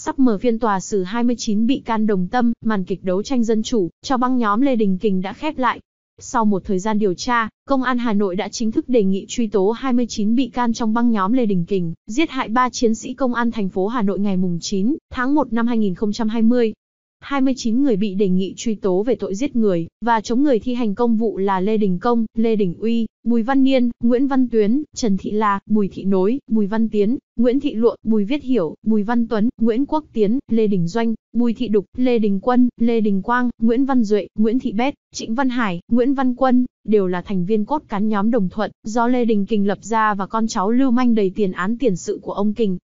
Sắp mở phiên tòa xử 29 bị can đồng tâm, màn kịch đấu tranh dân chủ, cho băng nhóm Lê Đình Kình đã khép lại. Sau một thời gian điều tra, Công an Hà Nội đã chính thức đề nghị truy tố 29 bị can trong băng nhóm Lê Đình Kình, giết hại 3 chiến sĩ Công an thành phố Hà Nội ngày 9 tháng 1 năm 2020, 29 người bị đề nghị truy tố về tội giết người và chống người thi hành công vụ là Lê Đình Công, Lê Đình Uy, Bùi Văn Niên, Nguyễn Văn Tuyến, Trần Thị La, Bùi Thị Nối, Bùi Văn Tiến, Nguyễn Thị Luộn, Bùi Viết Hiểu, Bùi Văn Tuấn, Nguyễn Quốc Tiến, Lê Đình Doanh, Bùi Thị Đục, Lê Đình Quân, Lê Đình Quang, Nguyễn Văn Duệ, Nguyễn Thị Bét, Trịnh Văn Hải, Nguyễn Văn Quân, đều là thành viên cốt cán nhóm Đồng Thuận, do Lê Đình Kình lập ra và con cháu Lưu Manh đầy tiền án tiền sự của ông Kình,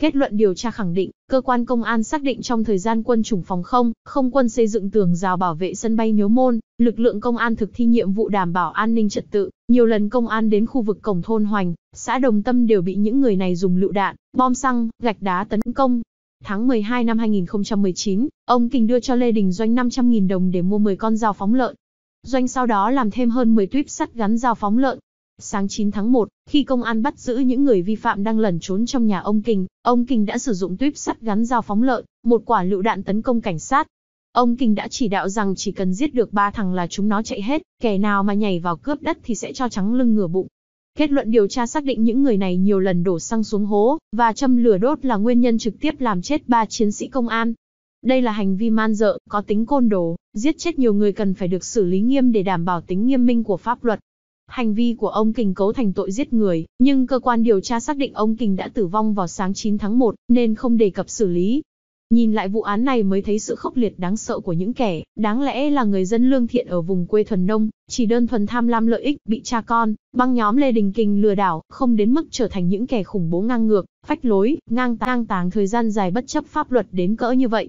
Kết luận điều tra khẳng định, cơ quan công an xác định trong thời gian quân chủng phòng không, không quân xây dựng tường rào bảo vệ sân bay Miếu Môn, lực lượng công an thực thi nhiệm vụ đảm bảo an ninh trật tự, nhiều lần công an đến khu vực cổng thôn Hoành, xã Đồng Tâm đều bị những người này dùng lựu đạn, bom xăng, gạch đá tấn công. Tháng 12 năm 2019, ông Kình đưa cho Lê Đình Doanh 500.000 đồng để mua 10 con dao phóng lợn. Doanh sau đó làm thêm hơn 10 tuyếp sắt gắn dao phóng lợn, Sáng 9 tháng 1, khi công an bắt giữ những người vi phạm đang lẩn trốn trong nhà ông Kình, ông Kình đã sử dụng tuyếp sắt gắn dao phóng lợn, một quả lựu đạn tấn công cảnh sát. Ông Kình đã chỉ đạo rằng chỉ cần giết được ba thằng là chúng nó chạy hết, kẻ nào mà nhảy vào cướp đất thì sẽ cho trắng lưng ngửa bụng. Kết luận điều tra xác định những người này nhiều lần đổ xăng xuống hố và châm lửa đốt là nguyên nhân trực tiếp làm chết ba chiến sĩ công an. Đây là hành vi man dợ, có tính côn đồ, giết chết nhiều người cần phải được xử lý nghiêm để đảm bảo tính nghiêm minh của pháp luật. Hành vi của ông Kình cấu thành tội giết người, nhưng cơ quan điều tra xác định ông Kình đã tử vong vào sáng 9 tháng 1, nên không đề cập xử lý. Nhìn lại vụ án này mới thấy sự khốc liệt đáng sợ của những kẻ, đáng lẽ là người dân lương thiện ở vùng quê thuần nông, chỉ đơn thuần tham lam lợi ích, bị cha con, băng nhóm Lê Đình Kình lừa đảo, không đến mức trở thành những kẻ khủng bố ngang ngược, phách lối, ngang tàng, thời gian dài bất chấp pháp luật đến cỡ như vậy.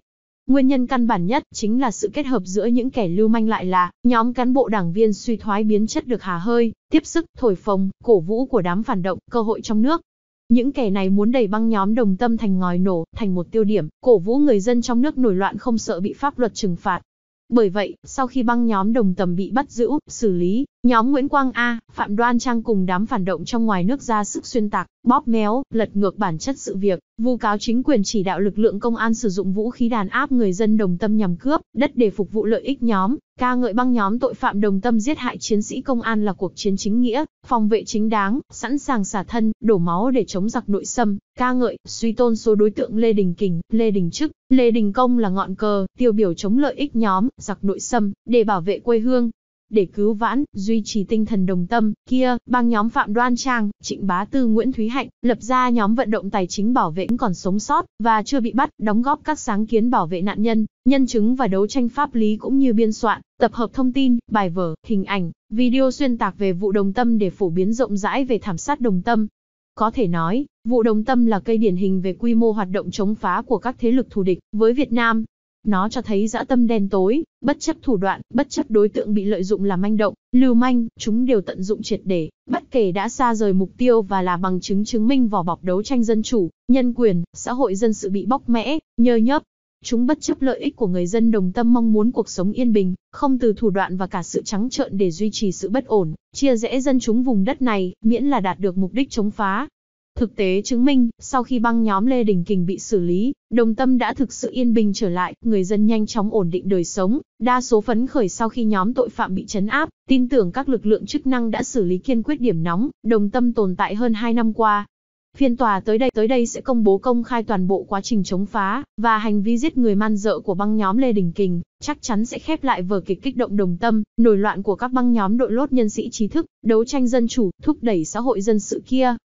Nguyên nhân căn bản nhất chính là sự kết hợp giữa những kẻ lưu manh lại là nhóm cán bộ đảng viên suy thoái biến chất được hà hơi, tiếp sức, thổi phồng, cổ vũ của đám phản động, cơ hội trong nước. Những kẻ này muốn đẩy băng nhóm đồng tâm thành ngòi nổ, thành một tiêu điểm, cổ vũ người dân trong nước nổi loạn không sợ bị pháp luật trừng phạt. Bởi vậy, sau khi băng nhóm đồng tâm bị bắt giữ, xử lý, Nhóm Nguyễn Quang A, Phạm Đoan Trang cùng đám phản động trong ngoài nước ra sức xuyên tạc, bóp méo, lật ngược bản chất sự việc, vu cáo chính quyền chỉ đạo lực lượng công an sử dụng vũ khí đàn áp người dân đồng tâm nhằm cướp, đất để phục vụ lợi ích nhóm, ca ngợi băng nhóm tội phạm đồng tâm giết hại chiến sĩ công an là cuộc chiến chính nghĩa, phòng vệ chính đáng, sẵn sàng xả thân, đổ máu để chống giặc nội xâm, ca ngợi, suy tôn số đối tượng Lê Đình Kình, Lê Đình Trức, Lê Đình Công là ngọn cờ, tiêu biểu chống lợi ích nhóm, giặc nội xâm, để bảo vệ quê hương, để cứu vãn, duy trì tinh thần đồng tâm, kia, băng nhóm Phạm Đoan Trang, Trịnh Bá Tư Nguyễn Thúy Hạnh, lập ra nhóm vận động tài chính bảo vệ còn sống sót, và chưa bị bắt, đóng góp các sáng kiến bảo vệ nạn nhân, nhân chứng và đấu tranh pháp lý cũng như biên soạn, tập hợp thông tin, bài vở, hình ảnh, video xuyên tạc về vụ đồng tâm để phổ biến rộng rãi về thảm sát đồng tâm. Có thể nói, vụ đồng tâm là cây điển hình về quy mô hoạt động chống phá của các thế lực thù địch với Việt Nam, nó cho thấy dã tâm đen tối, bất chấp thủ đoạn, bất chấp đối tượng bị lợi dụng là manh động, lưu manh, chúng đều tận dụng triệt để, bất kể đã xa rời mục tiêu và là bằng chứng chứng minh vỏ bọc đấu tranh dân chủ, nhân quyền, xã hội dân sự bị bóc mẽ, nhơ nhớp. Chúng bất chấp lợi ích của người dân đồng tâm mong muốn cuộc sống yên bình, không từ thủ đoạn và cả sự trắng trợn để duy trì sự bất ổn, chia rẽ dân chúng vùng đất này, miễn là đạt được mục đích chống phá, Thực tế chứng minh, sau khi băng nhóm Lê Đình Kình bị xử lý, đồng tâm đã thực sự yên bình trở lại, người dân nhanh chóng ổn định đời sống, đa số phấn khởi sau khi nhóm tội phạm bị chấn áp, tin tưởng các lực lượng chức năng đã xử lý kiên quyết điểm nóng, đồng tâm tồn tại hơn 2 năm qua. Phiên tòa tới đây tới đây sẽ công bố công khai toàn bộ quá trình chống phá và hành vi giết người man dợ của băng nhóm Lê Đình Kình, chắc chắn sẽ khép lại vở kịch kích động đồng tâm, nổi loạn của các băng nhóm đội lốt nhân sĩ trí thức, đấu tranh dân chủ, thúc đẩy xã hội dân sự kia.